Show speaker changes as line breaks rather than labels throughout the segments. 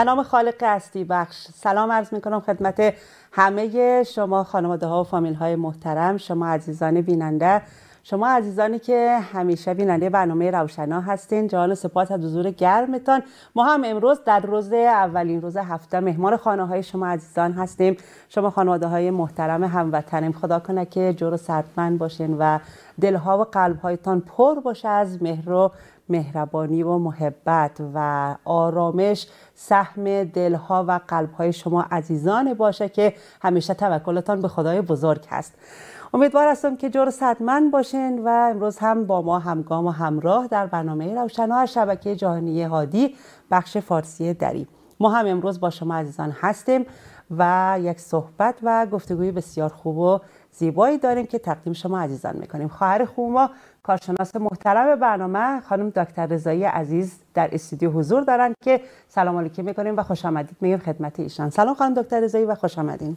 به نام خالق هستی بخش سلام عرض می کنم خدمت همه شما خانواده ها و فامیل های محترم شما عزیزان بیننده شما عزیزانی که همیشه بیننده برنامه روشنا هستین جان سپاس از حضور گرمتان ما هم امروز در روز اولین روز هفته مهمان خانه های شما عزیزان هستیم شما خانواده های محترم هموطنیم خدا کنه که جور سردمند باشین و دلها و قلب هایتان پر باشه از مهر و مهربانی و محبت و آرامش سهم دلها و قلبهای شما عزیزان باشه که همیشه توکلتان به خدای بزرگ هست امیدوار هستم که جور صدمن باشین و امروز هم با ما همگام و همراه در برنامه روشنها شبکه جهانی هادی بخش فارسی دری ما هم امروز با شما عزیزان هستیم و یک صحبت و گفتگوی بسیار خوب و زیبایی داریم که تقدیم شما عزیزان میکنیم خواهر خوب کارشناس محترم برنامه خانم دکتر رضایی عزیز در استودیو حضور دارن که سلام علیکم میکنیم و خوش آمدید میگیم خدمت ایشان سلام خانم دکتر رضایی و خوش آمدین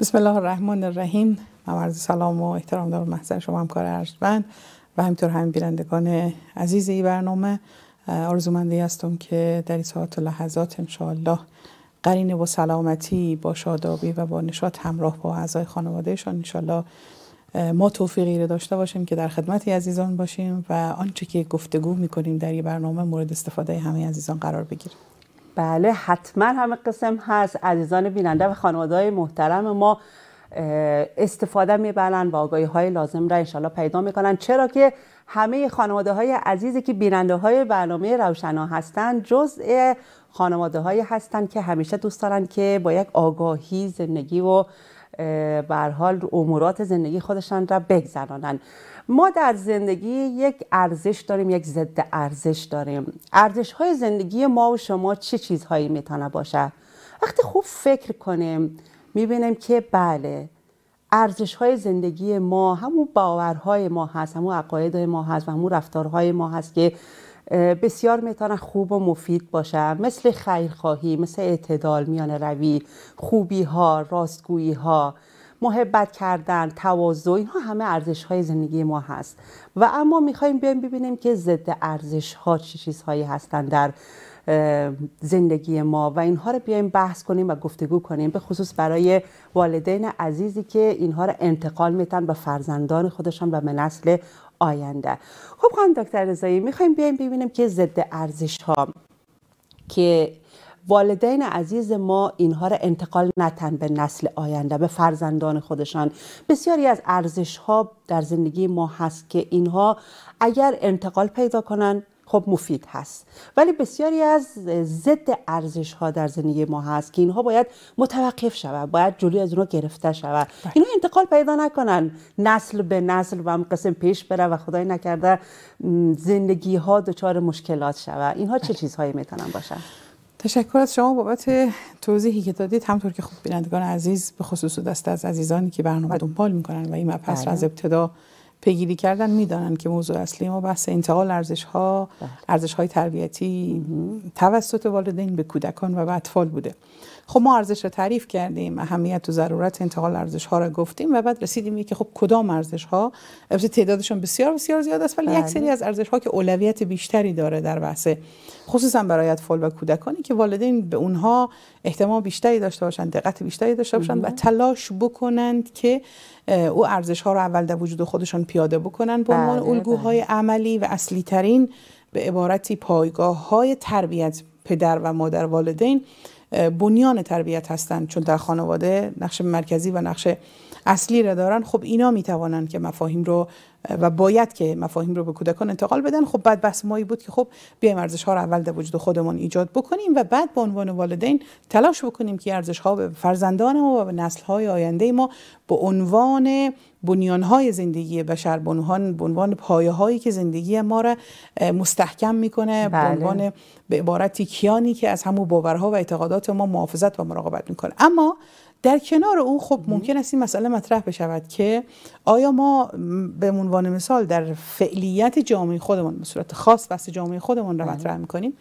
بسم الله الرحمن الرحیم عرض سلام و احترام دارم محضر شما همکار ارجمند و همینطور همین بینندگان
عزیز این برنامه آرزومندی هستم که در این ساعت و لحظات انشاءالله قرینه با سلامتی با شادابی و با نشاط همراه با اعضای خانوادهشان انشالله ما توفیقی رو داشته باشیم که در خدمت عزیزان باشیم و آنچه
که گفتگو میکنیم در یه برنامه مورد استفاده همه عزیزان قرار بگیریم بله حتما همه قسم هست عزیزان بیننده و خانواده محترم ما استفاده میبرن و آگاهی های لازم را انشالله پیدا میکنن چرا که همه خانواده های عزیزی که بیننده های برنامه روشنا هستند جزء خانواده هستند که همیشه دوست دارن که با یک آگاهی زندگی و بر حال امورات زندگی خودشان را بگذرانن ما در زندگی یک ارزش داریم یک ضد ارزش داریم ارزش های زندگی ما و شما چه چیزهایی میتونه باشه وقتی خوب فکر کنیم میبینیم که بله ارزش های زندگی ما همون باورهای ما هست همون عقاید ما هست و همون رفتارهای ما هست که بسیار میتونن خوب و مفید باشه مثل خیرخواهی مثل اعتدال میان روی خوبی ها راستگویی ها محبت کردن تواضع اینها همه ارزش های زندگی ما هست و اما میخوایم بیایم ببینیم که ضد ارزش ها چه چیزهایی هستن در زندگی ما و اینها رو بیایم بحث کنیم و گفتگو کنیم به خصوص برای والدین عزیزی که اینها رو انتقال میتن به فرزندان خودشان و به نسل آینده خب خانم دکتر رضایی میخوایم بیایم ببینیم که ضد ارزش ها که والدین عزیز ما اینها را انتقال نتن به نسل آینده به فرزندان خودشان بسیاری از ارزش ها در زندگی ما هست که اینها اگر انتقال پیدا کنن خب مفید هست ولی بسیاری از ضد ارزش ها در زندگی ما هست که اینها باید متوقف شود باید جلوی از اونها گرفته شود بله. اینو انتقال پیدا نکنن نسل به نسل و هم قسم پیش بره و خدای نکرده زندگی ها دچار مشکلات شود اینها چه بله. چیزهایی میتونن باشن تشکر از شما بابت توضیحی
که دادید همطور که خوب بینندگان عزیز به خصوص دست از عزیزانی که برنامه بله. دنبال میکنن و این مبحث از ابتدا پیگیری کردن میدانن که موضوع اصلی ما بحث انتقال ارزش ها بله. ارزش های تربیتی توسط والدین به کودکان و به اطفال بوده خب ما ارزش رو تعریف کردیم اهمیت و ضرورت انتقال ارزش ها رو گفتیم و بعد رسیدیم که خب کدام ارزش ها تعدادشون بسیار بسیار زیاد است ولی یک بله. سری از ارزش ها که اولویت بیشتری داره در بحث خصوصا برای اطفال و کودکانی که والدین به اونها احتمال بیشتری داشته باشند دقت بیشتری داشته باشند و تلاش بکنند که او ارزش ها رو اول در وجود خودشان پیاده بکنن به عنوان بله، الگوهای بله. عملی و اصلی ترین به عبارتی پایگاه های تربیت پدر و مادر والدین بنیان تربیت هستند چون در خانواده نقش مرکزی و نقش اصلی را دارن خب اینا میتوانن که مفاهیم رو و باید که مفاهیم رو به کودکان انتقال بدن خب بعد بس مایی بود که خب بیایم ارزش ها رو اول در وجود خودمان ایجاد بکنیم و بعد به عنوان والدین تلاش بکنیم که ارزش ها به فرزندان ما و به نسل های آینده ما به عنوان بنیان های زندگی بشر به عنوان پایه هایی که زندگی ما را مستحکم میکنه بله. به عنوان به عبارتی کیانی که از همون باورها و اعتقادات ما محافظت و مراقبت میکنه اما در کنار او خب ممکن است این مسئله مطرح بشود که آیا ما به عنوان مثال در فعلیت جامعه خودمان به صورت خاص بس جامعه خودمان را مطرح میکنیم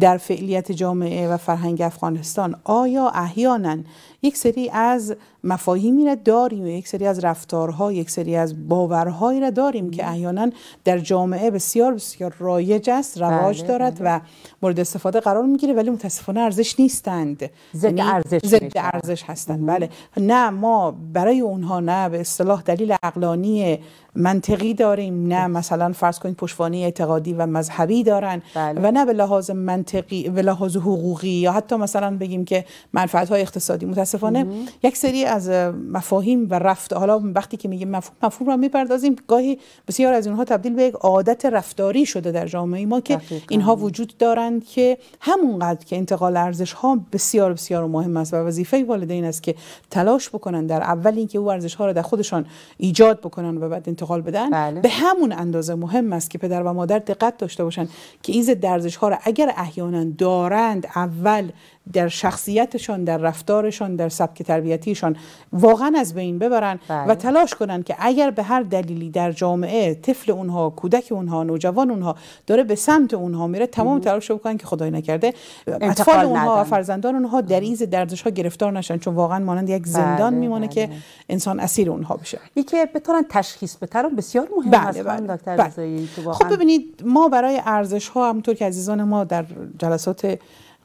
در فعلیت جامعه و فرهنگ افغانستان آیا احیانا یک سری از مفاهیمی را داریم و یک سری از رفتارها یک سری از باورهایی را داریم که احیانا در جامعه بسیار بسیار رایج است رواج بله، دارد و بله. مورد استفاده قرار میگیره ولی متاسفانه ارزش نیستند ضد یعنی ارزش ارزش هستند بله نه ما برای اونها نه به اصطلاح دلیل عقلانی منطقی داریم نه مثلا فرض کنید پشوانی اعتقادی و مذهبی دارن بله. و نه به لحاظ منطقی به لحاظ حقوقی یا حتی مثلا بگیم که منفعت های اقتصادی متاسفانه یک سری از مفاهیم و رفت حالا وقتی که میگه مفهوم مفهوم را میپردازیم گاهی بسیار از اونها تبدیل به یک عادت رفتاری شده در جامعه ما که اینها وجود دارند که همونقدر که انتقال ارزش ها بسیار بسیار مهم است و وظیفه والدین است که تلاش بکنن در اول اینکه او ارزش ها را در خودشان ایجاد بکنن و بعد انتقال بدن بله. به همون اندازه مهم است که پدر و مادر دقت داشته باشند که ایز درزش ها را اگر احیانا دارند اول در شخصیتشان در رفتارشان در سبک تربیتیشان واقعا از بین ببرن و بله. تلاش کنن که اگر به هر دلیلی در جامعه طفل اونها کودک اونها نوجوان اونها داره به سمت اونها میره تمام تلاش بکنن که خدای نکرده اطفال اونها و فرزندان اونها در این دردش ها گرفتار نشن چون واقعا مانند یک زندان بله،, بله. میمونه که انسان اسیر اونها بشه یکی بتونن تشخیص بترن بسیار مهم بله بله. دکتر بله. خب ببینید ما برای ارزش ها همونطور که عزیزان ما در جلسات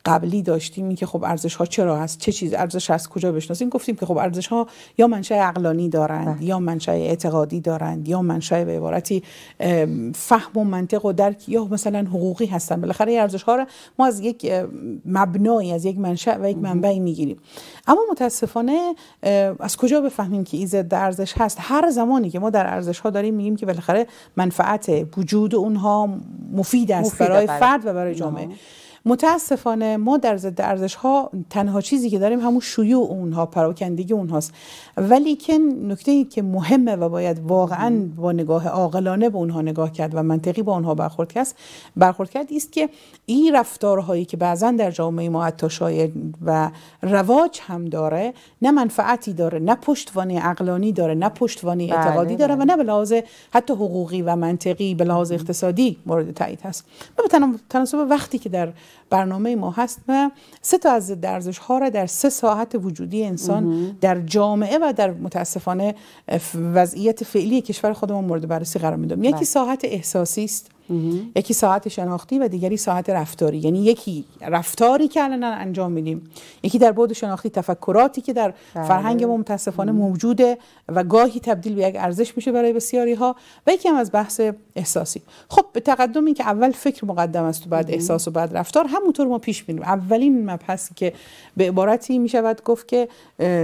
قبلی داشتیم این که خب ارزش ها چرا هست چه چیز ارزش از کجا بشناسیم گفتیم که خب ارزش ها یا منشأ عقلانی دارند بله. یا منشأ اعتقادی دارند یا منشأ به عبارتی فهم و منطق و درک یا مثلا حقوقی هستن بالاخره ارزش ها را ما از یک مبنای از یک منشأ و یک منبعی میگیریم اما متاسفانه از کجا بفهمیم که ایزد در ارزش هست هر زمانی که ما در ارزش ها داریم میگیم که بالاخره منفعت وجود اونها مفید است بله. فرد و برای جامعه متاسفانه ما در ضد ارزش ها تنها چیزی که داریم همون شیوع اونها پراکندگی اونهاست ولی که نکته ای که مهمه و باید واقعا با نگاه عاقلانه به اونها نگاه کرد و منطقی با اونها برخورد کرد برخورد کرد است که این رفتارهایی که بعضا در جامعه ما حتی شایع و رواج هم داره نه منفعتی داره نه پشتوانه عقلانی داره نه پشتوانه بله، اعتقادی داره و بله. نه به لحاظ حتی حقوقی و منطقی به اقتصادی مورد تایید هست به تناسب وقتی که در برنامه ما هست و سه تا از درزش ها را در سه ساعت وجودی انسان در جامعه و در متاسفانه وضعیت فعلی کشور خودمون مورد بررسی قرار میدم یکی بله. ساعت احساسی است یکی ساعت شناختی و دیگری ساعت رفتاری یعنی یکی رفتاری که الان انجام میدیم یکی در بعد شناختی تفکراتی که در بله. فرهنگ ما متاسفانه موجوده و گاهی تبدیل به یک ارزش میشه برای بسیاری ها و یکی هم از بحث احساسی خب به تقدم این که اول فکر مقدم است و بعد احساس و بعد رفتار همونطور ما پیش میریم اولین مبحثی که به عبارتی میشود گفت که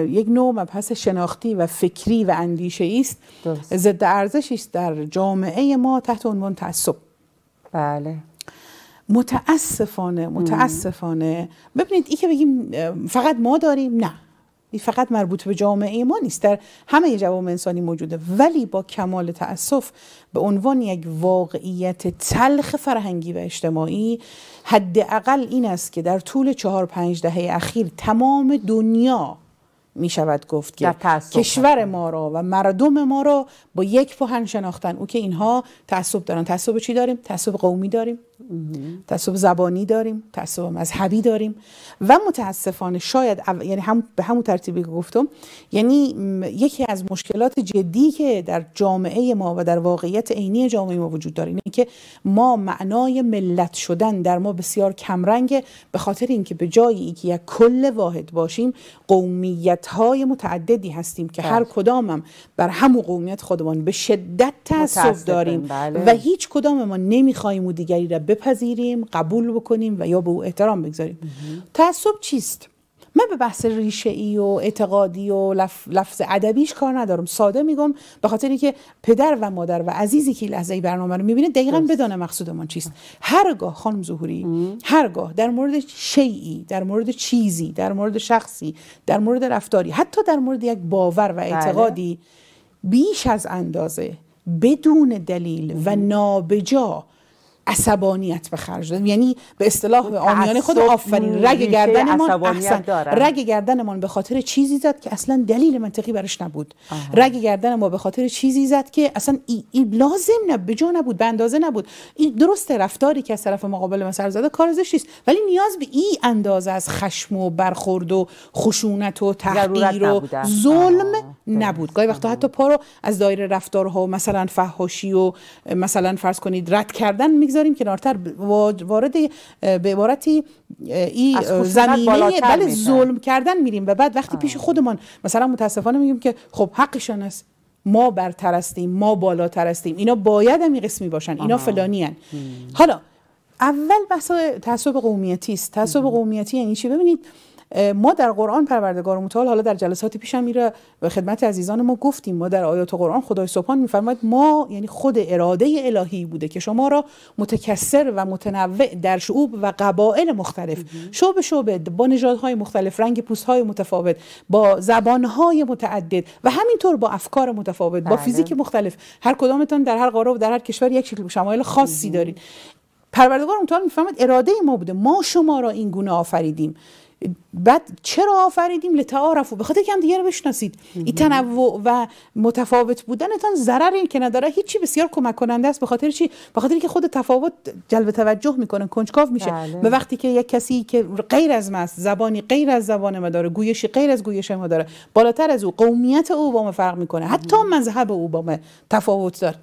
یک نوع مبحث شناختی و فکری و اندیشه است ضد ارزشی است در جامعه ما تحت عنوان تعصب بله متاسفانه متاسفانه ببینید این که بگیم فقط ما داریم نه این فقط مربوط به جامعه ما نیست در همه جواب انسانی موجوده ولی با کمال تاسف به عنوان یک واقعیت تلخ فرهنگی و اجتماعی حداقل این است که در طول چهار پنج دهه اخیر تمام دنیا می شود گفت که کشور ما را و مردم ما را با یک پهن شناختن او که اینها تعصب دارن تعصب چی داریم تعصب قومی داریم تعصب زبانی داریم تعصب مذهبی داریم و متاسفانه شاید یعنی هم به همون ترتیبی که گفتم یعنی یکی از مشکلات جدی که در جامعه ما و در واقعیت عینی جامعه ما وجود داره اینه که ما معنای ملت شدن در ما بسیار کمرنگه به خاطر اینکه به جای اینکه یک کل واحد باشیم قومیت های متعددی هستیم که هر بله. کدامم بر هم قومیت خودمان به شدت تعصب داریم بله. و هیچ کدام ما نمیخوایم و دیگری را بپذیریم قبول بکنیم و یا به او احترام بگذاریم تعصب چیست من به بحث ریشه ای و اعتقادی و لفظ ادبیش کار ندارم ساده میگم به خاطر اینکه پدر و مادر و عزیزی که لحظه ای برنامه رو میبینه دقیقا بدانه مقصودمان چیست هرگاه خانم زهوری هرگاه در مورد شیعی در مورد چیزی در مورد شخصی در مورد رفتاری حتی در مورد یک باور و بله. اعتقادی بیش از اندازه بدون دلیل و نابجا عصبانیت به خرج دادیم یعنی به اصطلاح به آمیانه خود آفرین رگ گردنمان احسن رگ گردنمان به خاطر چیزی زد که اصلا دلیل منطقی برش نبود رگ گردن ما به خاطر چیزی زد که اصلا ای, لازم نه به جا نبود به اندازه نبود این درسته رفتاری که از طرف مقابل ما سر زده کار ازش نیست ولی نیاز به این اندازه از خشم و برخورد و خشونت و تحقیر و ظلم نبود گاهی وقتا حتی پا رو از دایره رفتارها مثلا فحاشی و مثلا فرض کنید رد کردن میگذ میذاریم کنارتر وارد به عبارتی این زمینه بله ظلم کردن میریم و بعد وقتی پیش خودمان مثلا متاسفانه میگیم که خب حقشان است ما برتر هستیم ما بالاتر هستیم اینا باید هم قسمی باشن اینا فلانی هن. حالا اول بحث تعصب قومیتی است تعصب قومیتی یعنی چی ببینید ما در قرآن پروردگار متعال حالا در جلسات پیشم میره به خدمت عزیزان ما گفتیم ما در آیات قرآن خدای سبحان میفرماید ما یعنی خود اراده الهی بوده که شما را متکسر و متنوع در شعوب و قبائل مختلف شعب شعبه با نژادهای مختلف رنگ پوستهای متفاوت با زبانهای متعدد و همینطور با افکار متفاوت با بله. فیزیک مختلف هر کدامتان در هر قاره و در هر کشور یک شکل شمایل خاصی دارید پروردگار متعال میفهمد اراده ما بوده ما شما را این گونه آفریدیم بعد چرا آفریدیم لتعارفو به خاطر که هم دیگه رو بشناسید این تنوع و متفاوت بودنتان ضرر این که نداره هیچی بسیار کمک کننده است به خاطر چی به خاطر که خود تفاوت جلب توجه میکنه کنجکاو میشه بله. به وقتی که یک کسی که غیر از ماست زبانی غیر از زبان ما داره گویشی غیر از گویش ما داره بالاتر از او قومیت او با ما فرق میکنه حتی بله. مذهب او با ما تفاوت داره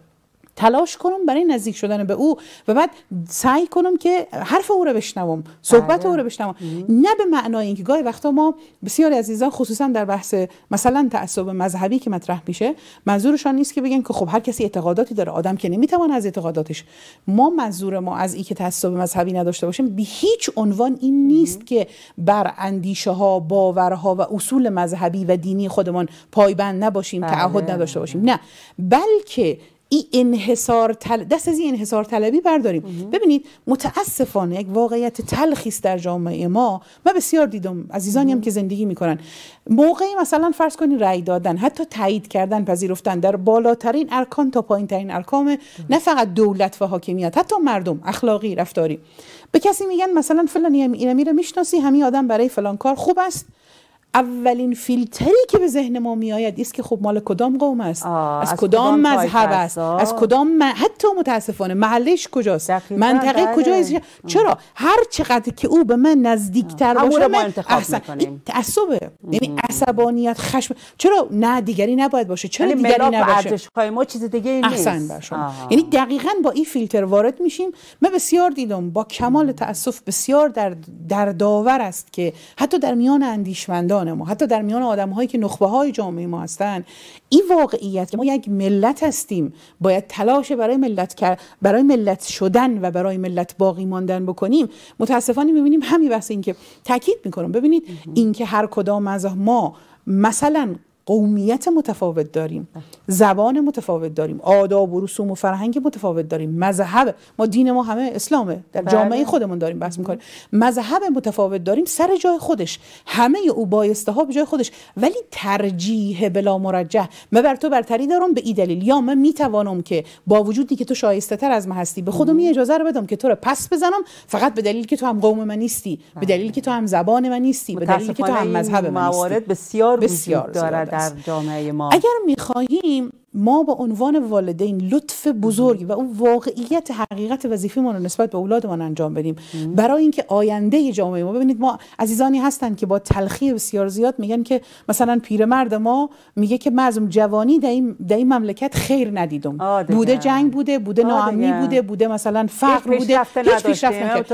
تلاش کنم برای نزدیک شدن به او و بعد سعی کنم که حرف او رو بشنوم صحبت بله. او رو بشنوم نه به معنای اینکه گاهی وقتا ما بسیاری عزیزان خصوصا در بحث مثلا تعصب مذهبی که مطرح میشه منظورشان نیست که بگن که خب هر کسی اعتقاداتی داره آدم که نمیتوان از اعتقاداتش ما منظور ما از اینکه تعصب مذهبی نداشته باشیم به هیچ عنوان این نیست که بر اندیشه ها باورها و اصول مذهبی و دینی خودمان پایبند نباشیم بله. تعهد نداشته باشیم نه بلکه این انحصار دست از این انحصار طلبی برداریم ببینید متاسفانه یک واقعیت تلخی در جامعه ما من بسیار دیدم عزیزانی هم که زندگی میکنن موقعی مثلا فرض کنید رأی دادن حتی تایید کردن پذیرفتن در بالاترین ارکان تا پایین ترین ارکان نه فقط دولت و حاکمیت حتی مردم اخلاقی رفتاری به کسی میگن مثلا فلان اینمی رو میشناسی همین آدم برای فلان کار خوب است اولین فیلتری که به ذهن ما میآید است که خب مال کدام قوم است از, از, کدام مذهب است از کدام م... حتی متاسفانه محلش کجاست منطقه بله. کجاست چرا هر چقدر که او به من نزدیکتر باشه من احسن تعصبه یعنی عصبانیت خشم چرا نه دیگری نباید باشه چرا یعنی دیگری نباشه
های ما چیز دیگه نیست یعنی
دقیقا با این فیلتر وارد میشیم من بسیار دیدم با کمال تاسف بسیار در داور است که حتی در میان اندیشمندان میان ما حتی در میان آدم هایی که نخبه های جامعه ما هستند این واقعیت که ما یک ملت هستیم باید تلاش برای ملت برای ملت شدن و برای ملت باقی ماندن بکنیم متاسفانه میبینیم همین بحث این که تاکید میکنم ببینید اینکه هر کدام از ما مثلا قومیت متفاوت داریم زبان متفاوت داریم آداب و رسوم و فرهنگ متفاوت داریم مذهب ما دین ما همه اسلامه در بله. جامعه خودمون داریم بحث میکنیم مذهب متفاوت داریم سر جای خودش همه او بایسته ها به جای خودش ولی ترجیح بلا مرجح من بر تو برتری دارم به این دلیل یا من میتوانم که با وجودی که تو شایسته تر از من هستی به خودم این اجازه رو بدم که تو رو پس بزنم فقط به دلیل که تو هم قوم من نیستی به بله. دلیل که تو هم زبان من نیستی به دلیل که تو هم مذهب من نیستی موارد
بسیار, بسیار دارد در جامعه ما اگر
میخواهیم ما با عنوان والدین لطف بزرگی و اون واقعیت حقیقت ما رو نسبت به اولادمان انجام بدیم برای اینکه آینده جامعه ما ببینید ما عزیزانی هستن که با تلخی بسیار زیاد میگن که مثلا پیرمرد ما میگه که من از جوانی در این, مملکت خیر ندیدم بوده جنگ بوده بوده ناامنی بوده بوده مثلا فقر بوده هیچ پیشرفت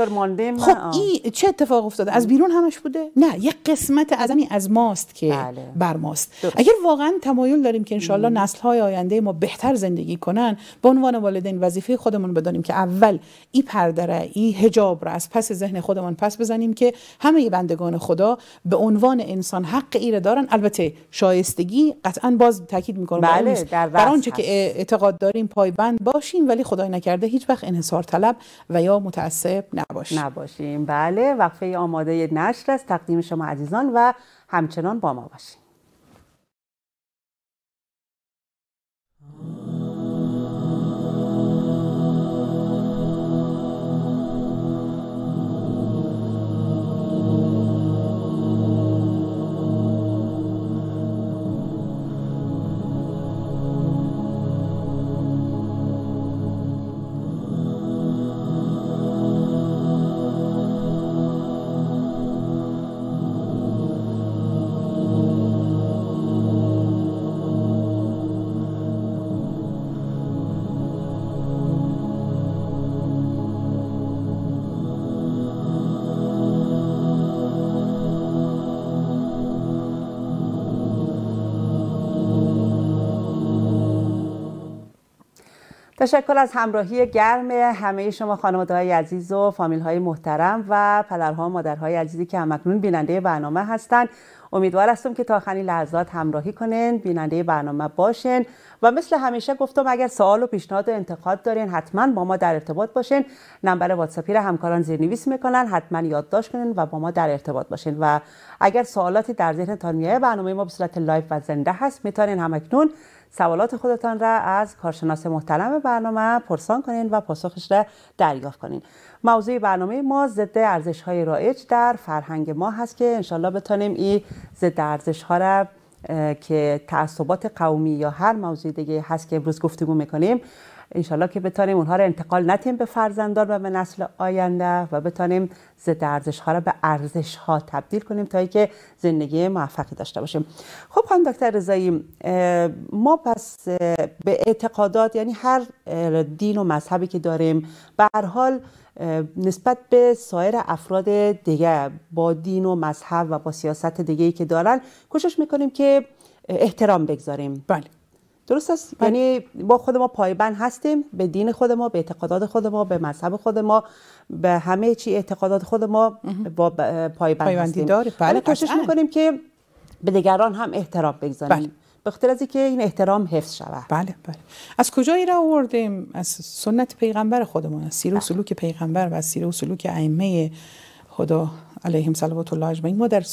خب این چه اتفاق افتاده از بیرون همش بوده نه یک قسمت از از ماست که بله. بر ماست اگر واقعا تمایل داریم که انشالله نسل آینده ما بهتر زندگی کنن به عنوان والدین وظیفه خودمون بدانیم که اول ای پردره ای هجاب را از پس ذهن خودمون پس بزنیم که همه بندگان خدا به عنوان انسان حق ای را دارن البته شایستگی قطعا باز تاکید میکنم بله بر آنچه که اعتقاد داریم پایبند باشیم ولی خدای نکرده هیچ وقت انحصار طلب
و یا متعصب نباشیم نباشیم بله وقفه آماده نشر است تقدیم شما عزیزان و همچنان با ما باشیم تشکر از همراهی گرم همه شما خانواده های عزیز و فامیل های محترم و پدرها و مادرهای عزیزی که همکنون بیننده برنامه هستند امیدوار هستم که تا آخرین لحظات همراهی کنین بیننده برنامه باشین و مثل همیشه گفتم اگر سوال و پیشنهاد و انتقاد دارین حتما با ما در ارتباط باشین نمبر واتساپی را همکاران زیرنویس میکنن حتما یادداشت کنین و با ما در ارتباط باشین و اگر سوالاتی در ذهنتان میای برنامه ما به صورت و زنده هست میتونین همکنون سوالات خودتان را از کارشناس محترم برنامه پرسان کنین و پاسخش را دریافت کنین موضوع برنامه ما ضد ارزش های رایج در فرهنگ ما هست که انشالله بتانیم این ضد ارزش ها را که تعصبات قومی یا هر موضوع دیگه هست که امروز گفتگو میکنیم انشالله که بتانیم اونها رو انتقال نتیم به فرزندان و به نسل آینده و بتانیم ضد ارزش ها را به ارزش ها تبدیل کنیم تا اینکه زندگی موفقی داشته باشیم خب خانم دکتر رضایی ما پس به اعتقادات یعنی هر دین و مذهبی که داریم به حال نسبت به سایر افراد دیگه با دین و مذهب و با سیاست دیگه که دارن کوشش میکنیم که احترام بگذاریم بله درست است بله. یعنی با خود ما پایبند هستیم به دین خود ما به اعتقادات خود ما به مذهب خود ما به همه چی اعتقادات خود ما با پایبند هستیم بله کوشش میکنیم که به دیگران هم احترام بگذاریم بله. به خاطر از اینکه این احترام حفظ شود بله بله از کجایی را آوردیم از سنت پیغمبر خودمون از سیر و بله. سلوک
پیغمبر و از سیر و سلوک ائمه خدا علیهم صلوات الله اجمعین ما در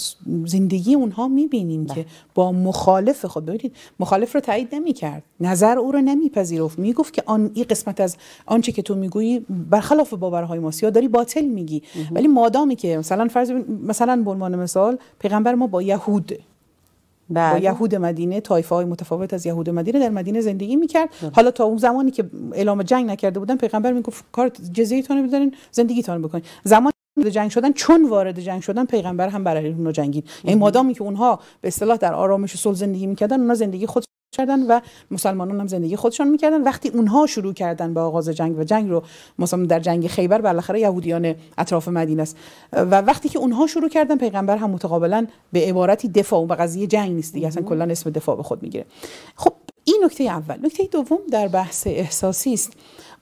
زندگی اونها میبینیم بله. که با مخالف خود خب ببینید مخالف رو تایید کرد نظر او رو نمیپذیرفت میگفت که آن این قسمت از آنچه که تو میگویی برخلاف باورهای ماست یا داری باطل میگی ولی مادامی که مثلا فرض مثلا به عنوان مثال پیغمبر ما با یهود با بله. یهود مدینه تایفه های متفاوت از یهود مدینه در مدینه زندگی میکرد بله. حالا تا اون زمانی که اعلام جنگ نکرده بودن پیغمبر میگفت کار جزیتون رو بذارین زندگیتون بکنین زمان جنگ شدن چون وارد جنگ شدن پیغمبر هم برای اونها جنگید یعنی مادامی که اونها به اصطلاح در آرامش و صلح زندگی میکردن اونها زندگی خود کردن و مسلمانان هم زندگی خودشان میکردن وقتی اونها شروع کردن به آغاز جنگ و جنگ رو مثلا در جنگ خیبر بالاخره یهودیان اطراف مدینه است و وقتی که اونها شروع کردن پیغمبر هم متقابلا به عبارتی دفاع و قضیه جنگ نیست دیگه اصلا کلا اسم دفاع به خود میگیره خب این نکته اول نکته دوم در بحث احساسی است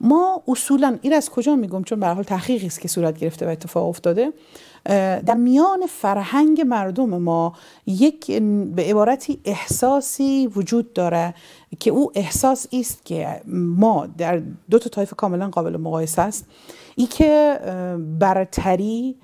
ما اصولا این از کجا میگم چون به حال تحقیقی است که صورت گرفته و اتفاق افتاده در میان فرهنگ مردم ما یک به عبارتی احساسی وجود داره که او احساس است که ما در دو تا طایف کاملا قابل مقایسه است ای که برتری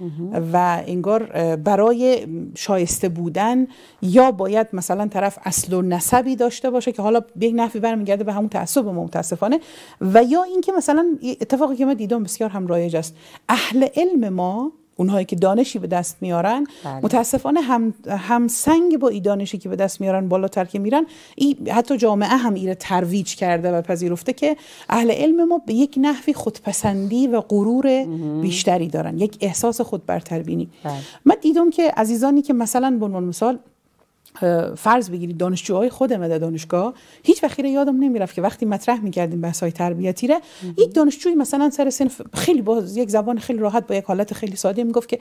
و انگار برای شایسته بودن یا باید مثلا طرف اصل و نسبی داشته باشه که حالا به یک نحوی برمیگرده به همون تعصب ما متاسفانه و یا اینکه مثلا اتفاقی که ما دیدم بسیار هم رایج است اهل علم ما اونهایی که دانشی به دست میارن بله. متاسفانه هم, هم سنگ با ای دانشی که به دست میارن بالاتر که میرن ای حتی جامعه هم ایره ترویج کرده و پذیرفته که اهل علم ما به یک نحوی خودپسندی و غرور بیشتری دارن یک احساس خود بله. من دیدم که عزیزانی که مثلا به عنوان مثال فرض بگیرید دانشجوهای خود مدد دانشگاه هیچ وقتی یادم نمیرفت که وقتی مطرح میکردیم بحث های تربیتی ره یک دانشجوی مثلا سر سن خیلی با یک زبان خیلی راحت با یک حالت خیلی ساده میگفت که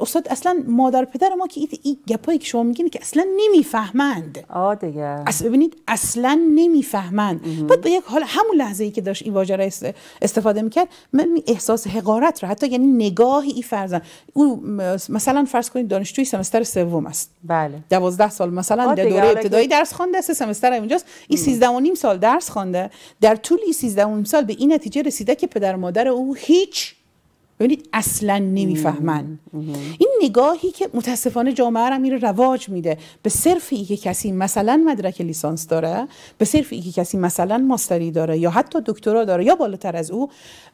استاد اصلا مادر پدر ما که این گپایی که شما میگین که اصلا نمیفهمند آ دیگه اصلا ببینید اصلا نمیفهمند بعد با یک حال همون لحظه ای که داشت این واژه را استفاده میکرد من احساس حقارت رو حتی یعنی نگاه این فرزند او مثلا فرض کنید دانشجوی سمستر سوم است بله دوازده سال مثلا در دوره ابتدایی درس خوانده، سه سمستر اونجاست این سیزده و نیم سال درس خوانده در طول سیزده و نیم سال به این نتیجه رسیده که پدر مادر او هیچ ببینید اصلا نمیفهمن این نگاهی که متاسفانه جامعه را میره رواج میده به صرف ای که کسی مثلا مدرک لیسانس داره به صرف ای که کسی مثلا ماستری داره یا حتی دکترا داره یا بالاتر از او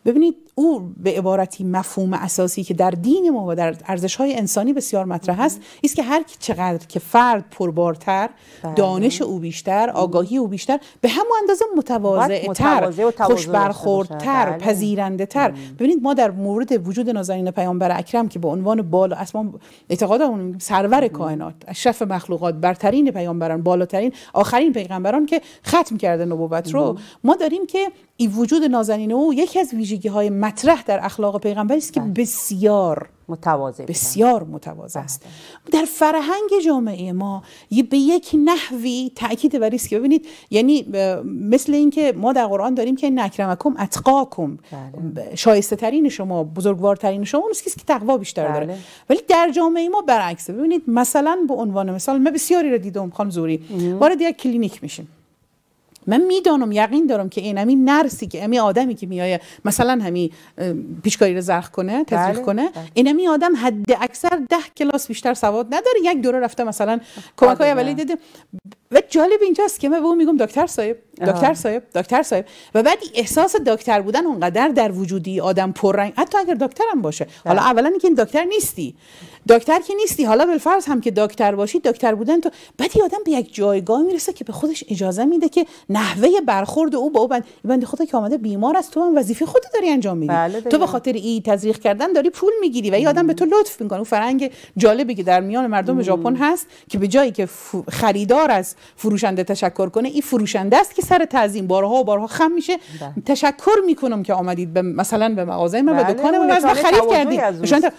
ببینید او به عبارتی مفهوم اساسی که در دین ما و در ارزش های انسانی بسیار مطرح است است که هر چقدر که فرد پربارتر بله. دانش او بیشتر آگاهی او بیشتر به همون اندازه تر خوش برخوردتر پذیرنده تر ببینید ما در مورد وجود نازنین پیامبر اکرم که به عنوان بالا اصلا اون سرور کائنات اشرف مخلوقات برترین پیامبران بالاترین آخرین پیغمبران که ختم کرده نبوت رو ما داریم که این وجود نازنین او یکی از ویژگی های مطرح در اخلاق پیغمبری است که بله. بسیار متوازه بسیار متواضع است بله. در فرهنگ جامعه ما به یک نحوی تاکید بر که ببینید یعنی مثل اینکه ما در قرآن داریم که نکرمکم اتقاکم بله. شایسته ترین شما بزرگوارترین شما اون کسی که تقوا بیشتر داره ولی در جامعه ما برعکسه ببینید مثلا به عنوان مثال ما بسیاری رو دیدم خانم زوری وارد یک کلینیک میشیم من میدانم یقین دارم که این نرسی که امی آدمی که میایه مثلا همین پیشکاری رو زرخ کنه تزریق بله، کنه بله. این آدم حد اکثر ده کلاس بیشتر سواد نداره یک دوره رفته مثلا کمک های اولی دیده و جالب اینجاست که من به اون میگم دکتر صاحب دکتر صاحب دکتر صاحب و بعد احساس دکتر بودن اونقدر در وجودی آدم پررنگ حتی اگر دکترم باشه ده. بله. حالا اولا اینکه این دکتر نیستی دکتر که نیستی حالا فرض هم که دکتر باشی دکتر بودن تو بعد آدم به یک جایگاه میرسه که به خودش اجازه میده که نحوه برخورد او با او بند بنده خدا که آمده بیمار است تو هم وظیفه خودت داری انجام میدی بله تو به خاطر ای تزریق کردن داری پول میگیری و یه آدم به تو لطف میکنه اون فرنگ جالبی که در میان مردم ژاپن هست که به جایی که خریدار از فروشنده تشکر کنه این فروشنده است که سر تعظیم بارها و بارها خم میشه بله. تشکر میکنم که آمدید به مثلا به مغازه من به دکان من از خرید کردید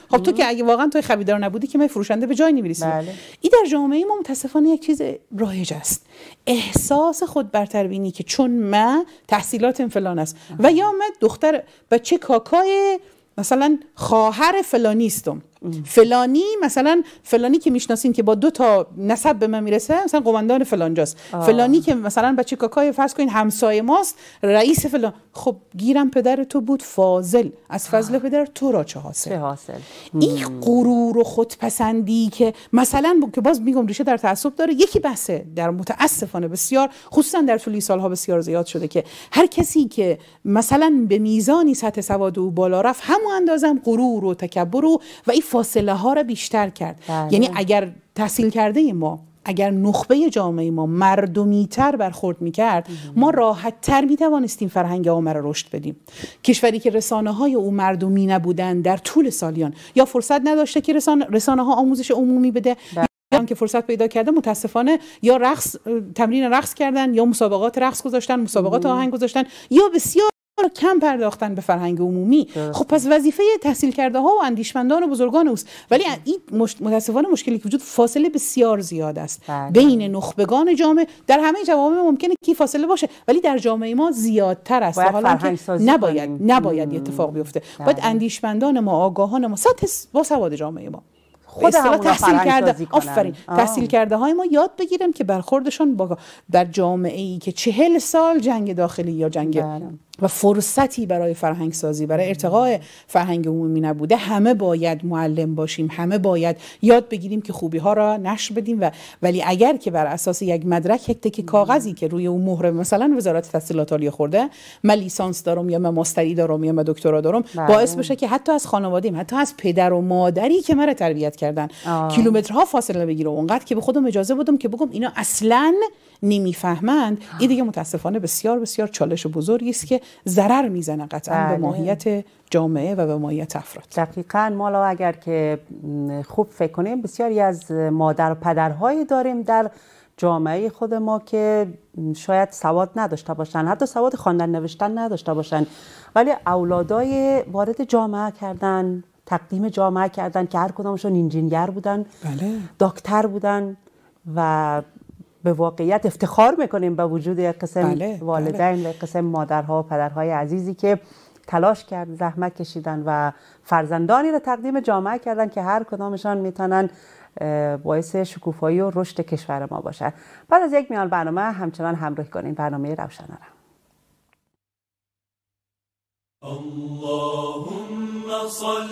خب تو که اگه واقعا تو خریدار نبودی که من فروشنده به جای نمیریسی. بله. این در جامعه ما متاسفانه یک چیز رایج است احساس خود برتربینی که چون من تحصیلات فلان است و یا من دختر بچه کاکای مثلا خواهر فلانیستم فلانی مثلا فلانی که میشناسین که با دو تا نسب به من میرسه مثلا قماندان فلانجاست فلانی که مثلا بچه کاکای فرض کنین همسایه ماست رئیس فلان خب گیرم پدر تو بود فاضل از فضل آه. پدر تو را چه حاصل, چه حاصل؟ این غرور و خودپسندی که مثلا که باز میگم ریشه در تعصب داره یکی بحثه در متاسفانه بسیار خصوصا در طول سالها بسیار زیاد شده که هر کسی که مثلا به میزانی سطح سواد او بالا رفت همون اندازم غرور و تکبر و, و این فاصله ها را بیشتر کرد بله. یعنی اگر تحصیل بله. کرده ما اگر نخبه جامعه ما مردمی تر برخورد می کرد ما راحت تر می توانستیم فرهنگ عامه را رشد بدیم کشوری که رسانه های او مردمی نبودن در طول سالیان یا فرصت نداشته که رسانه, رسانه ها آموزش عمومی بده بله. یا که فرصت پیدا کرده متاسفانه یا رقص تمرین رقص کردن یا مسابقات رقص گذاشتن مسابقات آهنگ گذاشتن یا بسیار کم پرداختن به فرهنگ عمومی خب پس وظیفه تحصیل کرده ها و اندیشمندان و بزرگان است ولی بله. این متاسفانه مشکلی که وجود فاصله بسیار زیاد است بله. بین نخبگان جامعه در همه جوامع ممکنه که فاصله باشه ولی در جامعه ما زیادتر است حالا که نباید نباید اتفاق بیفته بله. باید اندیشمندان ما آگاهان ما سطح با سواد جامعه ما خود تحصیل کرده آفرین تحصیل کرده های ما یاد بگیرن که برخوردشون با در جامعه ای که چهل سال جنگ داخلی یا جنگ و فرصتی برای فرهنگ سازی برای ارتقاء فرهنگ عمومی نبوده همه باید معلم باشیم همه باید یاد بگیریم که خوبی ها را نشر بدیم و ولی اگر که بر اساس یک مدرک یک تکه کاغذی که روی اون مهر مثلا وزارت تحصیلات عالیه خورده من لیسانس دارم یا من ماستری دارم یا من دکترا دارم بله. باعث بشه که حتی از خانواده‌ام حتی از پدر و مادری که مرا تربیت کردن کیلومترها فاصله بگیره اونقدر که به خودم اجازه بدم که بگم اینا اصلا نمیفهمند این دیگه متاسفانه بسیار بسیار چالش بزرگی است که ضرر میزنه قطعا به بله. ماهیت جامعه
و به ماهیت افراد دقیقا مالا اگر که خوب فکر کنیم بسیاری از مادر و پدرهایی داریم در جامعه خود ما که شاید سواد نداشته باشن حتی سواد خواندن نوشتن نداشته باشن ولی اولادای وارد جامعه کردن تقدیم جامعه کردن که هر کدامشون انجینیر بودن بله. دکتر بودن و به واقعیت افتخار میکنیم به وجود یک قسم بله، بله. والدین و قسم مادرها و پدرهای عزیزی که تلاش کرد زحمت کشیدن و فرزندانی را تقدیم جامعه کردن که هر کدامشان میتونن باعث شکوفایی و رشد کشور ما باشن بعد از یک میان برنامه همچنان همراه کنیم برنامه روشنه را اللهم صل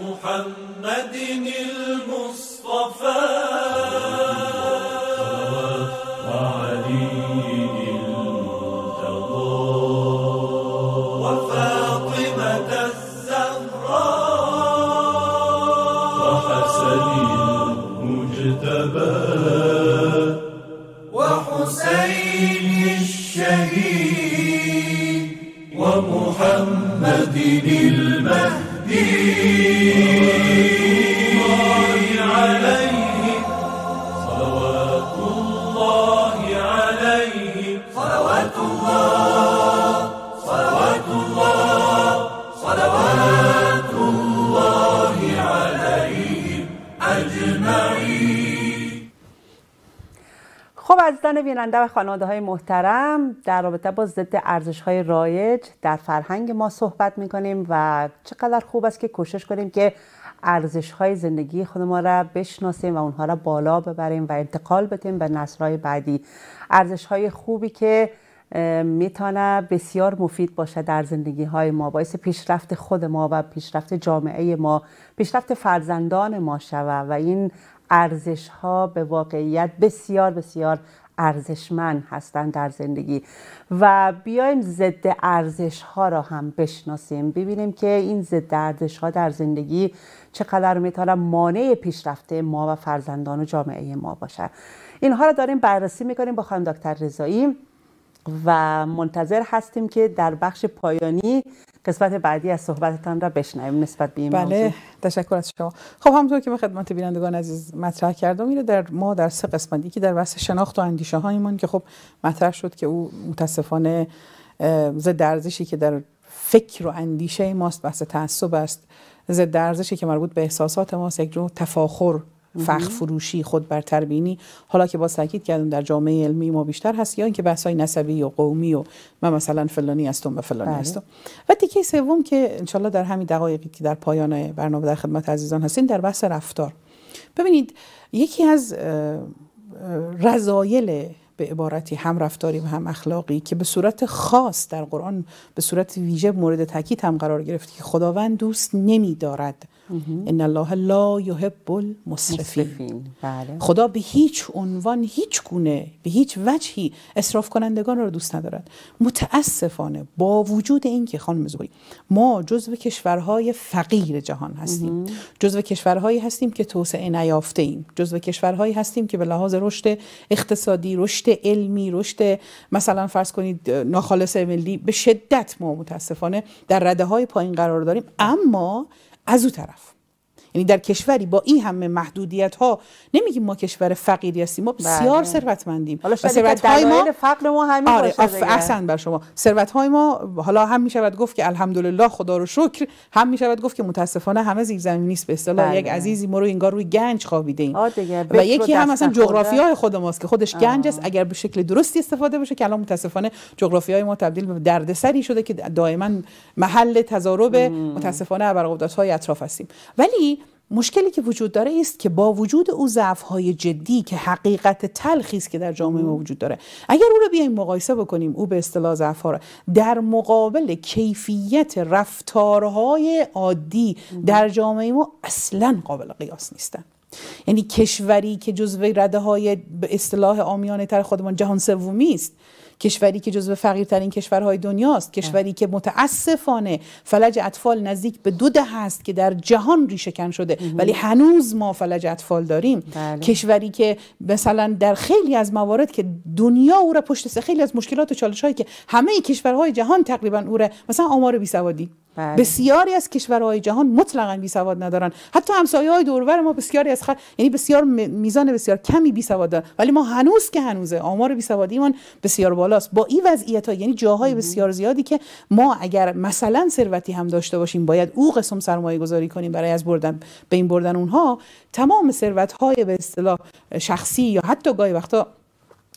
محمد المصطفى بیننده و خانواده های محترم در رابطه با ضد ارزش های رایج در فرهنگ ما صحبت می کنیم و چقدر خوب است که کوشش کنیم که ارزش های زندگی خود ما را بشناسیم و اونها را بالا ببریم و انتقال بدیم به نسل بعدی ارزش های خوبی که میتونه بسیار مفید باشه در زندگی های ما باعث پیشرفت خود ما و پیشرفت جامعه ما پیشرفت فرزندان ما شود و این ارزش ها به واقعیت بسیار بسیار ارزشمند هستند در زندگی و بیایم ضد ارزش ها را هم بشناسیم ببینیم که این ضد ارزش ها در زندگی چقدر میتونن مانع پیشرفت ما و فرزندان و جامعه ما باشه. اینها را داریم بررسی میکنیم با خانم دکتر رضایی و منتظر هستیم که در بخش پایانی قسمت بعدی از صحبتتان را بشنویم نسبت به این بله تشکر از شما خب همونطور که به خدمت
بینندگان عزیز مطرح کردم اینه در ما در سه قسمت که در بحث شناخت و اندیشه که خب مطرح شد که او متاسفانه ضد ارزشی که در فکر و اندیشه ماست بحث تعصب است ضد ارزشی که مربوط به احساسات ماست یک جور تفاخر فخ فروشی خود تربینی حالا که با تاکید کردم در جامعه علمی ما بیشتر هست یا اینکه های نسبی و قومی و من مثلا فلانی هستم و فلانی بله. هستم و تیکه سوم که انشالله در همین دقایقی که در پایان برنامه در خدمت عزیزان هستین در بحث رفتار ببینید یکی از رضایل به عبارتی هم رفتاری و هم اخلاقی که به صورت خاص در قرآن به صورت ویژه مورد تاکید هم قرار گرفت که خداوند دوست نمی دارد ان الله لا یحب المسرفین بله. خدا به هیچ عنوان هیچ گونه به هیچ وجهی اصراف کنندگان را دوست ندارد متاسفانه با وجود اینکه خانم زوری ما جزو کشورهای فقیر جهان هستیم جزو کشورهایی هستیم که توسعه نیافته ایم جزو کشورهایی هستیم که به لحاظ رشد اقتصادی رشد علمی رشد مثلا فرض کنید ناخالص ملی به شدت ما متاسفانه در رده های پایین قرار داریم اما از او طرف یعنی در کشوری با این همه محدودیت ها نمیگیم ما کشور فقیری هستیم ما بله. بسیار ثروتمندیم حالا ثروت های ما فقر ما همین آره احسن بر شما ثروت های ما حالا هم میشود گفت که الحمدلله خدا رو شکر هم میشود گفت که متاسفانه همه زیرزمینی نیست به اصطلاح بله. یک عزیزی ما رو انگار روی گنج خوابیده ایم
و یکی هم اصلا جغرافی های خود
ماست که خودش گنج است اگر به شکل درستی استفاده بشه که الان متاسفانه جغرافی های ما تبدیل به دردسری شده که دائما محل تضارب متاسفانه ابرقدرت های اطراف هستیم ولی مشکلی که وجود داره است که با وجود او های جدی که حقیقت تلخی است که در جامعه ما وجود داره اگر او رو بیایم مقایسه بکنیم او به اصطلاح ضعف‌ها در مقابل کیفیت رفتارهای عادی در جامعه ما اصلا قابل قیاس نیستن یعنی کشوری که جزو رده های به اصطلاح آمیانه تر خودمان جهان سومی است کشوری که جزو فقیرترین کشورهای دنیاست کشوری که متاسفانه فلج اطفال نزدیک به دو ده هست که در جهان ریشهکن شده ولی هنوز ما فلج اطفال داریم بله. کشوری که مثلا در خیلی از موارد که دنیا او را پشت سر خیلی از مشکلات و چالش هایی که همه کشورهای جهان تقریبا او را مثلا آمار بیسوادی بله. بسیاری از کشورهای جهان مطلقا بی سواد ندارن حتی همسایه های دوربر ما بسیاری از خر... یعنی بسیار م... میزان بسیار کمی بی سواد ولی ما هنوز که هنوزه آمار بی سوادی بسیار بالاست با این وضعیت ها یعنی جاهای بسیار زیادی که ما اگر مثلا ثروتی هم داشته باشیم باید او قسم سرمایه گذاری کنیم برای از بردن به این بردن اونها تمام ثروت های به اصطلاح شخصی یا حتی گاهی وقتا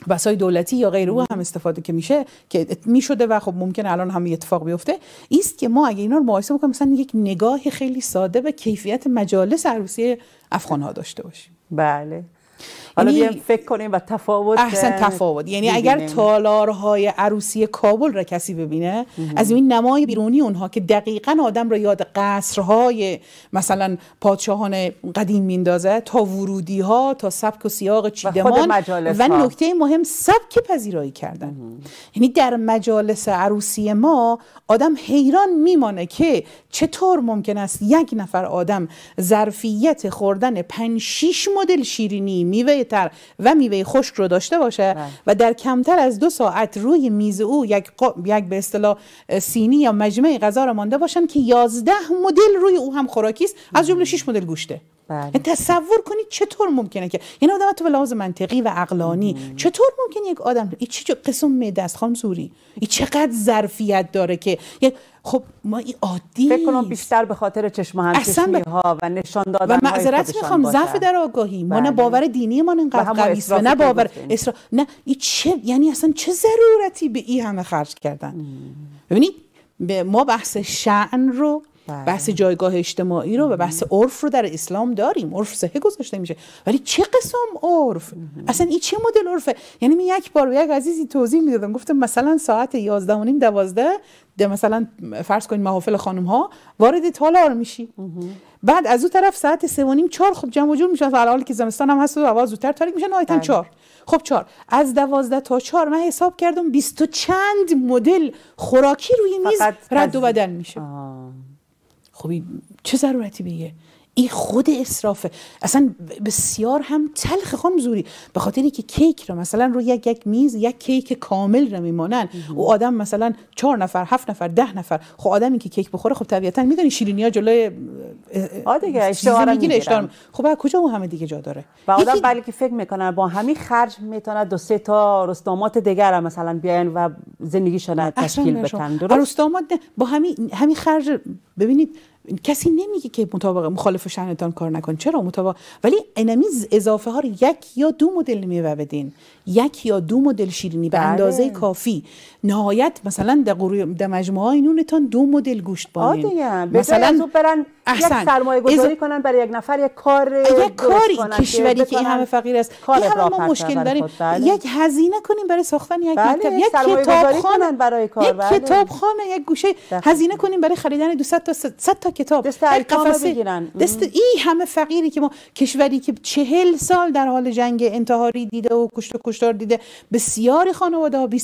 بسای دولتی یا غیر او هم استفاده که میشه که میشده و خب ممکنه الان هم اتفاق بیفته ایست که ما اگه اینا رو مقایسه بکنیم مثلا یک نگاه خیلی ساده به کیفیت مجالس عروسی افغان ها
داشته باشیم بله حالا یعنی فکر کنیم و تفاوت احسن تفاوت یعنی اگر
تالارهای عروسی کابل را کسی ببینه از این نمای بیرونی اونها که دقیقا آدم را یاد قصرهای مثلا پادشاهان قدیم میندازه تا ورودی ها تا سبک و سیاق چیدمان و, و نکته مهم سبک پذیرایی کردن یعنی در مجالس عروسی ما آدم حیران میمانه که چطور ممکن است یک نفر آدم ظرفیت خوردن پنج 6 مدل شیرینی میوه و میوه خشک رو داشته باشه بله. و در کمتر از دو ساعت روی میز او یک, یک به اصطلاح سینی یا مجمع غذا رو مانده باشن که 11 مدل روی او هم خوراکی است از جمله 6 مدل گوشته بله. تصور کنید چطور ممکنه که یعنی آدم تو به لحاظ منطقی و عقلانی چطور ممکنه یک آدم این قسم معده است خانم زوری این چقدر ظرفیت داره که خب ما این عادی فکر کنم بیشتر به خاطر چشم هم ب...
ها و نشان دادن و معذرت میخوام ضعف در
آگاهی ما نه بله. باور دینی ما قوی است نه باور اسرا نه این چه یعنی اصلا چه ضرورتی به این همه خرج کردن ببینید ما بحث شعن رو بله. بحث جایگاه اجتماعی رو و بحث عرف رو در اسلام داریم عرف صحه گذاشته میشه ولی چه قسم عرف اصلا این چه مدل عرفه یعنی من یک بار به یک عزیزی توضیح میدادم گفتم مثلا ساعت 11 و نیم 12 ده مثلا فرض کنید محافل خانم ها وارد تالار میشی بعد از اون طرف ساعت 3 و نیم 4 خب جمع و جور میشه که زمستان هم هست و هوا زودتر تاریک میشه نهایتا 4 بله. خب چهار از 12 تا 4 من حساب کردم و چند مدل خوراکی روی میز رد و بدل میشه خب چه ضرورتی به این خود اسرافه، اصلا بسیار هم تلخ خانم زوری به خاطر که کیک رو مثلا روی یک یک میز یک کیک کامل رو میمانن او آدم مثلا چهار نفر هفت نفر ده نفر خب آدمی که کیک
بخوره خب طبیعتا میدونی شیرینی ها جلوی آ اشتهار خب کجا اون همه دیگه جا داره و آدم یکی... بلکه فکر میکنن با همین خرج میتونه دو سه تا رستامات دیگر هم مثلا بیان و زندگیشون تشکیل بدن درست رستامات با همین همین خرج
ببینید کسی نمیگه که مطابق مخالف شنتان کار نکن چرا مطابق ولی انمیز اضافه ها رو یک یا دو مدل میوه بدین یک یا دو مدل شیرینی به بله. اندازه کافی نهایت مثلا در در مجموعه های دو مدل گوشت بانین مثلا برن
احسن. یک سرمایه گذاری از... کنن برای یک نفر یک کار یک کاری کشوری که این همه فقیر است کار این همه ما مشکل داریم بله. یک
هزینه کنیم برای ساختن یک بله، مکتب یک کتابخانه برای کار یک بله. کتابخانه یک گوشه هزینه کنیم برای خریدن 200 تا 100 تا کتاب دست بگیرن دست این همه فقیری که ما کشوری که چهل سال در حال جنگ انتحاری دیده و کشت و کشتار دیده بسیاری خانواده ها بی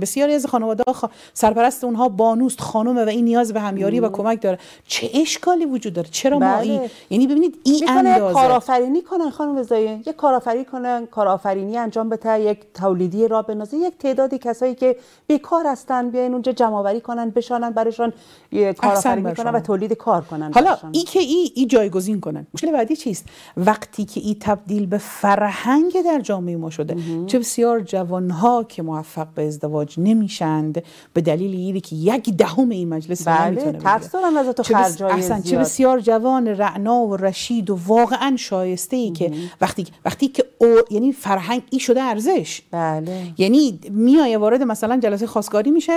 بسیار بسیاری از خانواده خ... سرپرست اونها بانوست خانومه و این نیاز به همیاری و کمک داره چه اشکالی وجود داره چرا بله. ما این یعنی ببینید این اندازه کارآفرینی
کنن خانم وزایی یک کارآفرینی کنن کارآفرینی انجام بده یک تولیدی را بنازه یک تعدادی کسایی که بیکار هستن بیاین اونجا جمع آوری کنن بشانن برشان کارآفرینی کنن و تولید کار کنن حالا ای
که ای, ای جایگزین کنن مشکل بعدی چیست وقتی که ای تبدیل به فرهنگ در جامعه ما شده چه بسیار جوانها که موفق به ازدواج نمیشند به دلیل اینه که یک دهم این مجلس بله ترس دارن از تو خرجای اصلا چه بسیار جوان رعنا و رشید و واقعا شایسته ای که وقتی وقتی که او یعنی فرهنگ ای شده ارزش بله یعنی میای وارد مثلا جلسه خواستگاری میشه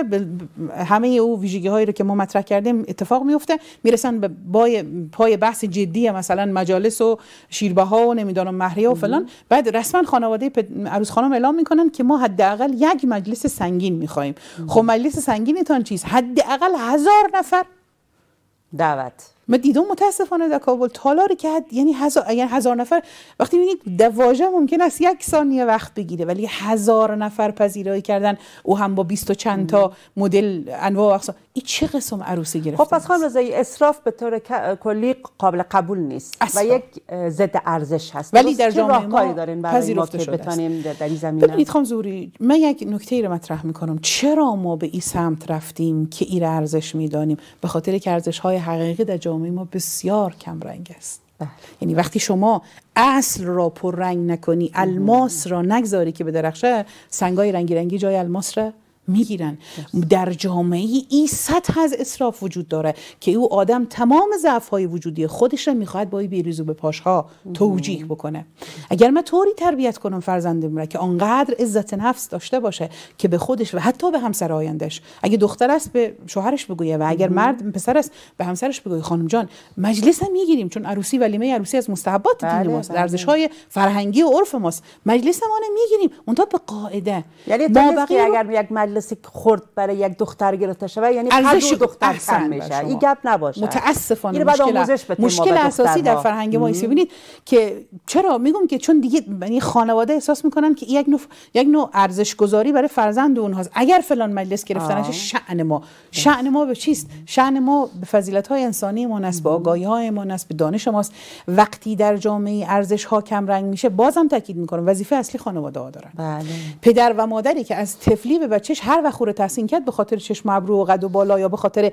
همه او ویژگی هایی رو که ما مطرح کردیم اتفاق میفته میرسن به بای پای بحث جدی مثلا مجالس و شیربه ها و نمیدانم مهریه و فلان بعد رسما خانواده عروس خانم اعلام میکنن که ما حداقل یک مجلس سنگین میخوایم خب مجلس سنگینتان چیست حداقل هزار نفر دعوت ما دیدم متاسفانه در کابل تالاری که حد یعنی هزار یعنی هزار نفر وقتی میبینید دواجه ممکن است یک ثانیه وقت بگیره ولی هزار نفر پذیرایی کردن او هم با بیست و چند تا مدل انواع و اقسام این چه قسم عروسی گرفته خب
پس خانم رضایی اسراف به طور کلی قابل قبول نیست اصلا. و یک ضد ارزش هست ولی در جامعه ما دارین برای ما که بتانیم در این زمینه ببینید خانم زوری من یک
نکته رو مطرح میکنم چرا ما به این سمت رفتیم که این ارزش میدانیم به خاطر که ارزش های حقیقی در جامعه ما بسیار کم رنگ است بله. یعنی وقتی شما اصل را پر رنگ نکنی الماس را نگذاری که به درخشه سنگای رنگی رنگی جای الماس را میگیرن در جامعه ای سطح از اصراف وجود داره که او آدم تمام ضعف های وجودی خودش را میخواهد با این بیریزو به پاشها توجیه بکنه اگر من طوری تربیت کنم فرزندم را که آنقدر عزت نفس داشته باشه که به خودش و حتی به همسر آیندش اگه دختر است به شوهرش بگویه و اگر مرد پسر است به همسرش بگویه خانم جان مجلس هم میگیریم چون عروسی ولیمه عروسی از مستحبات بله، دین بله، ماست ارزش های فرهنگی و عرف ماست مجلس ما میگیریم اون به قاعده یعنی اگر
یک مثلث خرد برای یک دختر گرفته شود یعنی ارزش دختر میشه این گپ نباشه متاسفانه بعد آموزش بده مشکل اساسی در فرهنگ ما ببینید که
چرا میگم که چون دیگه یعنی خانواده احساس میکنن که یک نوع یک نوع ارزش گذاری برای فرزند اونهاست اگر فلان مجلس گرفتنش شأن ما شأن ما به چیست شأن ما به فضیلت های انسانی ما است به آگاهی های ما است به دانش ماست وقتی در جامعه ارزش ها کم رنگ میشه بازم تاکید میکنم وظیفه اصلی خانواده ها دارن بله. پدر و مادری که از طفلی به بچهش هر و خوره تحسین کرد به خاطر چشم ابرو و قد و بالا یا به خاطر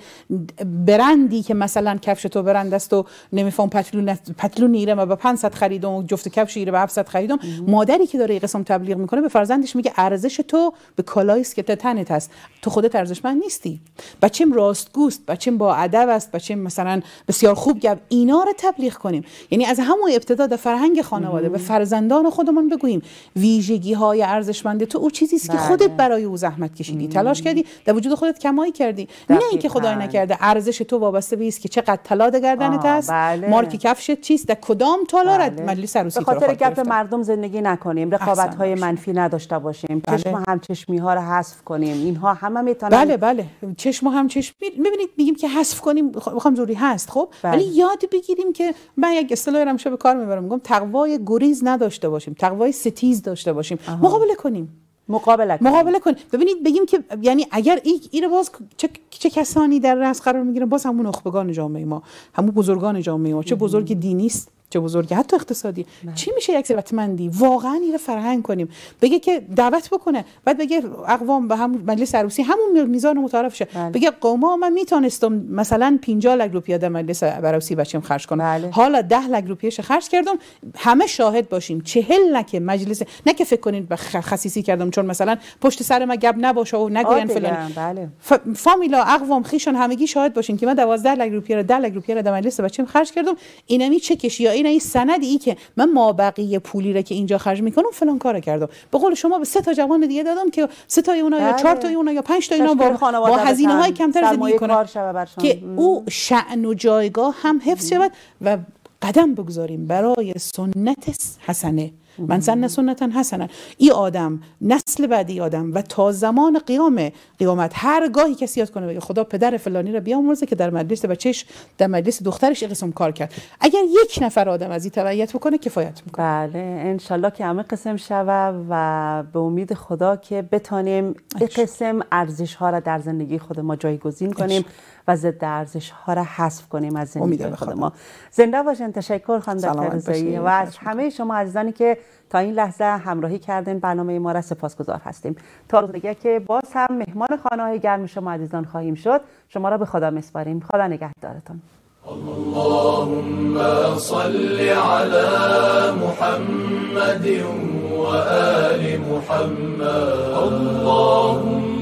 برندی که مثلا کفش تو برند است و نمیفهم پتلون پتلون ایرم و به 500 خریدم و جفت کفش ایره به 700 خریدم مادری که داره قسم تبلیغ میکنه به فرزندش میگه ارزش تو به کالایی است که تنت هست تو خودت ارزشمند نیستی بچم راستگوست بچم با ادب است بچم مثلا بسیار خوب گپ اینا رو تبلیغ کنیم یعنی از همون ابتدا در فرهنگ خانواده به فرزندان خودمون بگوییم ویژگی های ارزشمند تو او چیزی است که بله. خودت برای او زحمت کشیدی تلاش کردی در وجود خودت کمایی کردی نه اینکه خدای نکرده ارزش تو وابسته به که چقدر طلا در گردنت هست بله. مارک کفش چیست در کدام تالار بله. مجلس
عروسی به خاطر گپ مردم زندگی نکنیم رقابت های منفی نداشته باشیم بله. چشم هم چشمی ها رو حذف کنیم اینها همه میتونن بله
بله چشم هم چشمی ببینید میگیم که حذف کنیم میخوام زوری هست خب بله. ولی یاد بگیریم که من یک اصطلاحی رو به کار میبرم میگم تقوای گریز نداشته باشیم تقوای ستیز داشته باشیم مقابله کنیم مقابله کنیم مقابله کن ببینید بگیم که یعنی اگر این اینو باز چه, چه کسانی در رأس قرار میگیرن باز همون نخبگان جامعه ما همون بزرگان جامعه ما چه بزرگ دینیست چه بزرگی حتی اقتصادی نه. بله. چی میشه یک ثروتمندی واقعا اینو فرهنگ کنیم بگه که دعوت بکنه بعد بگه اقوام به هم مجلس عروسی همون میزان متعارف شه بله. بگه قوما من میتونستم مثلا 50 لک روپیه در مجلس عروسی بچم خرج کنم بله. حالا 10 لک روپیهش خرج کردم همه شاهد باشیم 40 لک مجلس نه که فکر کنید به خصیصی کردم چون مثلا پشت سر ما گپ نباشه و نگوین فلان بله. ف... فامیلا اقوام خیشان همگی شاهد باشین که من 12 لک روپیه رو 10 لک روپیه رو در مجلس بچم خرج کردم اینمی چکش یا این این سند ای که من مابقی پولی را که اینجا خرج میکنم فلان کارو کردم به قول شما به سه تا جوان دیگه دادم که سه تا اونا یا چهار تا بله. اونا یا پنج تا اینا با, با هزینه های کمتر زندگی کنن که او شعن و جایگاه هم حفظ شود و قدم بگذاریم برای سنت حسنه من زن سنتا حسنا این آدم نسل بعدی آدم و تا زمان قیام قیامت هر گاهی کسی یاد کنه خدا پدر فلانی را بیامرزه که در مجلس
بچهش در مجلس دخترش قسم کار کرد اگر یک نفر آدم از این تبعیت بکنه کفایت میکنه بله انشالله که همه قسم شوه و به امید خدا که بتانیم این قسم ارزش ها را در زندگی خود ما جایگزین کنیم و ضد ارزش ها را حذف کنیم از زندگی خود ما زنده باشین تشکر خانم دکتر و از همه شما عزیزانی که تا این لحظه همراهی کردین برنامه ما را سپاسگزار هستیم تا روز دیگه که باز هم مهمان خانه های گرم شما عزیزان خواهیم شد شما را به خدا میسپاریم خدا نگهدارتان اللهم صل علی محمد محمد اللهم